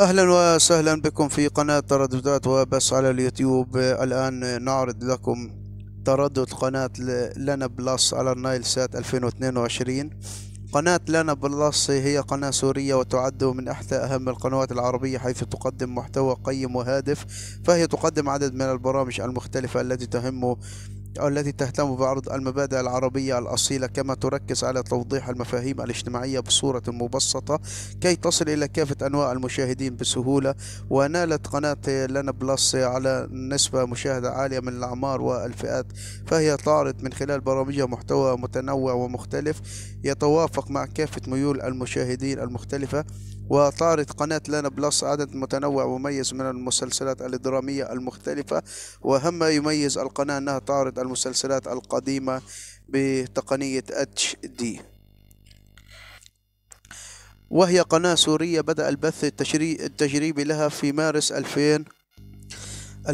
اهلا وسهلا بكم في قناة ترددات وبس على اليوتيوب الان نعرض لكم تردد قناة لنا بلس على النايل سات 2022 قناة لنا بلس هي قناة سورية وتعد من إحدى أهم القنوات العربية حيث تقدم محتوى قيم وهادف فهي تقدم عدد من البرامج المختلفة التي تهم التي تهتم بعرض المبادئ العربية الأصيلة كما تركز على توضيح المفاهيم الاجتماعية بصورة مبسطة كي تصل إلى كافة أنواع المشاهدين بسهولة ونالت قناة لنا بلس على نسبة مشاهدة عالية من الأعمار والفئات فهي تعرض من خلال برامجها محتوى متنوع ومختلف يتوافق مع كافة ميول المشاهدين المختلفة وطارت قناة لانا بلس عدد متنوع ومميز من المسلسلات الدرامية المختلفة وأهم ما يميز القناة أنها تعرض المسلسلات القديمة بتقنية اتش دي وهي قناة سورية بدأ البث التجريبي لها في مارس 2000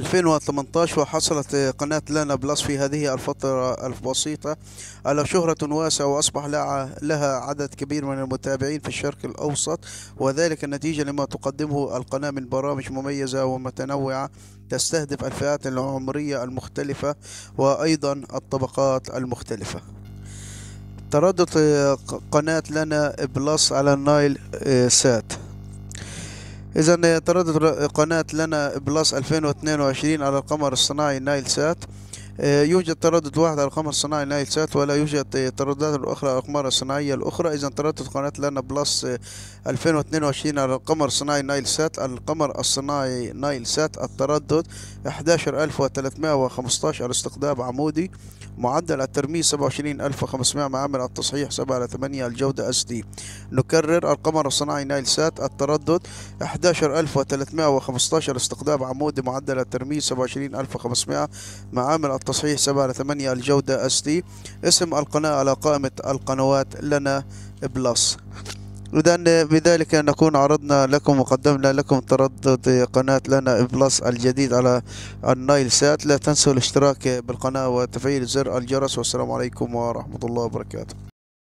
2018 وحصلت قناة لانا بلس في هذه الفترة البسيطة على شهرة واسعة وأصبح لها عدد كبير من المتابعين في الشرق الأوسط وذلك النتيجة لما تقدمه القناة من برامج مميزة ومتنوعة تستهدف الفئات العمرية المختلفة وأيضا الطبقات المختلفة تردد قناة لنا بلس على النايل سات إذا تردد قناة لنا بلس 2022 على القمر الصناعي نايل سات آه، يوجد تردد واحد على القمر الصناعي نايل سات ولا يوجد ترددات الأخرى على الأقمار الصناعية الأخرى إذا تردد قناة لانا بلس 2022 آه، على القمر الصناعي نايل سات القمر الصناعي نايل سات التردد 11315 الاستقطاب عمودي معدل الترميز 27500 معامل التصحيح 7 على 8 الجودة اس دي نكرر القمر الصناعي نايل سات التردد 11315 استقطاب عمودي معدل الترميز 27500 معامل تصحيح سبعة على الجودة اس تي اسم القناة على قائمة القنوات لنا بلس إذا بذلك نكون عرضنا لكم وقدمنا لكم تردد قناة لنا بلس الجديد على النايل سات لا تنسوا الاشتراك بالقناة وتفعيل زر الجرس والسلام عليكم ورحمة الله وبركاته